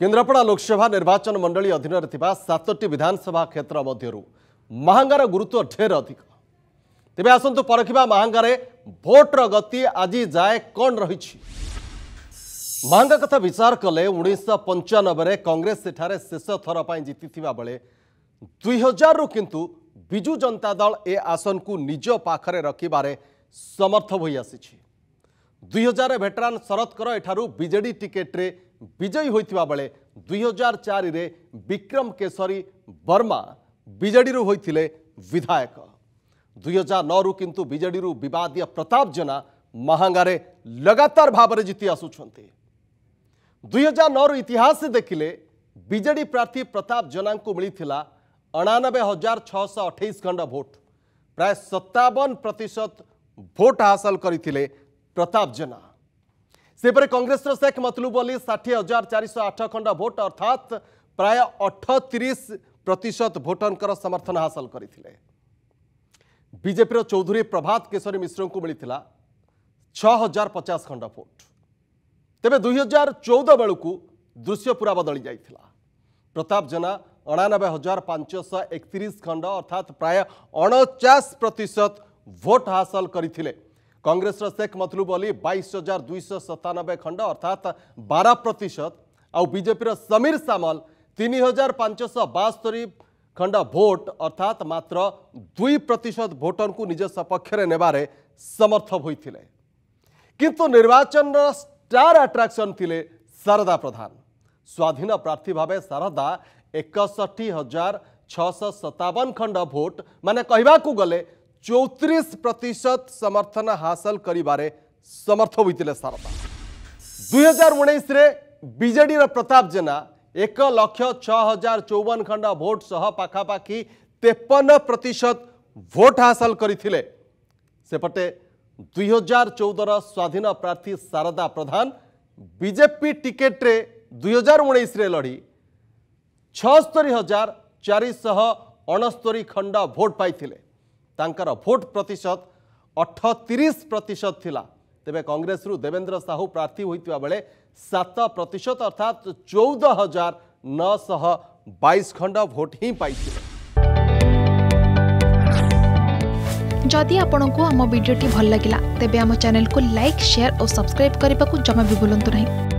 କେନ୍ଦ୍ରାପଡ଼ା ଲୋକସଭା ନିର୍ବାଚନ ମଣ୍ଡଳୀ ଅଧୀନରେ ଥିବା ସାତଟି ବିଧାନସଭା କ୍ଷେତ୍ର ମଧ୍ୟରୁ ମହାଙ୍ଗାର ଗୁରୁତ୍ୱ ଢେର ଅଧିକ ତେବେ ଆସନ୍ତୁ ପରଖିବା ମହାଙ୍ଗାରେ ଭୋଟ୍ର ଗତି ଆଜି ଯାଏ କ'ଣ ରହିଛି ମହାଙ୍ଗା କଥା ବିଚାର କଲେ ଉଣେଇଶହ ପଞ୍ଚାନବେରେ କଂଗ୍ରେସ ସେଠାରେ ଶେଷ ଥର ପାଇଁ ଜିତିଥିବା ବେଳେ ଦୁଇ ହଜାରରୁ କିନ୍ତୁ ବିଜୁ ଜନତା ଦଳ ଏ ଆସନକୁ ନିଜ ପାଖରେ ରଖିବାରେ ସମର୍ଥ ହୋଇଆସିଛି ଦୁଇ ହଜାର ଭେଟରାନ୍ ଶରତଙ୍କର ଏଠାରୁ ବିଜେଡ଼ି ଟିକେଟ୍ରେ विजयी होता बेले दुई हजार चार विक्रम केशरी वर्मा विजेडी होते विधायक दुई हजार नौ रु किंतु विजेडी बदय प्रताप जेना महांगे लगातार भाव जीति दुई हजार नौ रु इतिहास देखिले विजेडी प्रार्थी प्रताप जेना मिले अणानबे हजार छः सौ अठाई खंड भोट प्राय सत्तावन प्रतिशत भोट हासल करते प्रताप जेना सेपरे कांग्रेस रो शेख मतलूब अली षाठी हजार चार शौ खंड भोट अर्थात प्राय अठतीस प्रतिशत भोटर समर्थन हासिल करते बीजेपी चौधरी प्रभात केशरी मिश्र को मिले छह पचास खंड भोट तेरे दुई हजार चौदह बेलू दृश्य पूरा बदली जाता प्रताप जेना अणानबे हजार पांच एक खंड अर्थात प्राय अणचाश प्रतिशत भोट हासल करते কংগ্রেসর শেখ মতলুব অলি বাইশ হাজার দুইশ সতানবে খণ্ড অর্থাৎ বার প্রতিশত আজেপির সমীর সামল তিন হাজার পাঁচশ বাস্তরি খণ্ড ভোট অর্থাৎ মাত্র দুই প্রতিশত ভোটরু নিজ সপক্ষে নেবার সমর্থ হয়েছে কিন্তু নির্বাচনর ଷ୍ଟାର୍ ଆଟ୍ରାକ୍ସନ୍ ଥିଲେ ଶାରଦା ପ୍ରଧାନ ସ୍ୱାଧୀନ ପ୍ରାର୍ଥୀ ଭାବେ ଶାରଦା ଏକଷଠି ହଜାର ଛଅଶହ ସତାବନ ଖଣ୍ଡ ଭୋଟ ମାନେ କହିବାକୁ ଗଲେ चौतीस प्रतिशत समर्थन हासिल कर समर्थ होते शारदा दुई हजार उन्नीस विजेड प्रताप जेना एक लक्ष छजार चौवन खंड भोट सह पाखापाखि तेपन प्रतिशत भोट हासिल करपटे दुई हजार चौदर स्वाधीन प्रार्थी शारदा प्रधान टिकेट ଟିକେଟ୍ରେ हजार ହଜାର लड़ी ଲଢ଼ି हजार चार शह अणस्तरी खंड भोट पाई भोट प्रतिशत अठतीस प्रतिशत थिला तबे कांग्रेस रु देवेंद्र साहू प्रार्थी होता बेले सत प्रतिशत अर्थात चौदह हजार नौश बैस खंड भोट ही पाई जदि आपण को आम भिडी भल लगा तेब चेल को लाइक सेयार और सब्सक्राइब करने को जमा भी बुलां नहीं